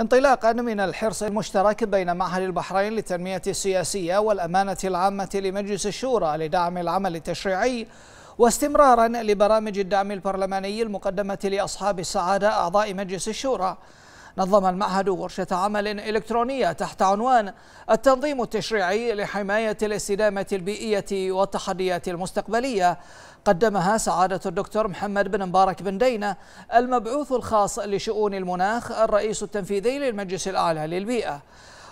انطلاقا من الحرص المشترك بين معهد البحرين للتنمية السياسية والأمانة العامة لمجلس الشورى لدعم العمل التشريعي واستمرارا لبرامج الدعم البرلماني المقدمة لأصحاب السعادة أعضاء مجلس الشورى نظم المعهد ورشة عمل إلكترونية تحت عنوان التنظيم التشريعي لحماية الاستدامة البيئية والتحديات المستقبلية قدمها سعادة الدكتور محمد بن مبارك بن دينة المبعوث الخاص لشؤون المناخ الرئيس التنفيذي للمجلس الأعلى للبيئة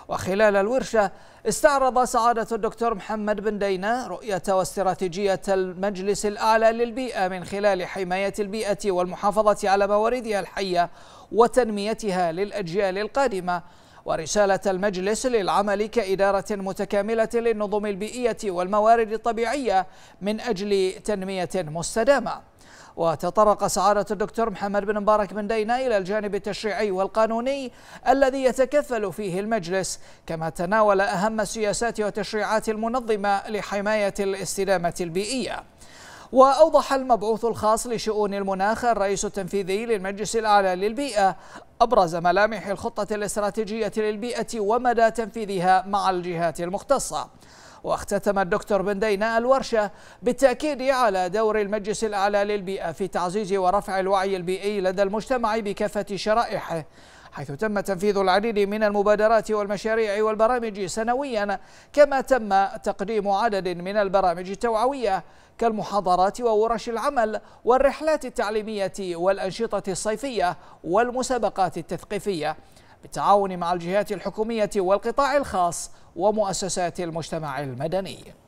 وخلال الورشة استعرض سعادة الدكتور محمد بن دينا رؤية واستراتيجية المجلس الأعلى للبيئة من خلال حماية البيئة والمحافظة على مواردها الحية وتنميتها للأجيال القادمة ورسالة المجلس للعمل كإدارة متكاملة للنظم البيئية والموارد الطبيعية من أجل تنمية مستدامة وتطرق سعادة الدكتور محمد بن مبارك بن دينا إلى الجانب التشريعي والقانوني الذي يتكفل فيه المجلس كما تناول أهم السياسات والتشريعات المنظمة لحماية الاستدامة البيئية وأوضح المبعوث الخاص لشؤون المناخ الرئيس التنفيذي للمجلس الأعلى للبيئة أبرز ملامح الخطة الاستراتيجية للبيئة ومدى تنفيذها مع الجهات المختصة واختتم الدكتور بن دينا الورشة بالتأكيد على دور المجلس الأعلى للبيئة في تعزيز ورفع الوعي البيئي لدى المجتمع بكافة شرائحه حيث تم تنفيذ العديد من المبادرات والمشاريع والبرامج سنويا كما تم تقديم عدد من البرامج التوعوية كالمحاضرات وورش العمل والرحلات التعليمية والأنشطة الصيفية والمسابقات التثقيفية بالتعاون مع الجهات الحكومية والقطاع الخاص ومؤسسات المجتمع المدني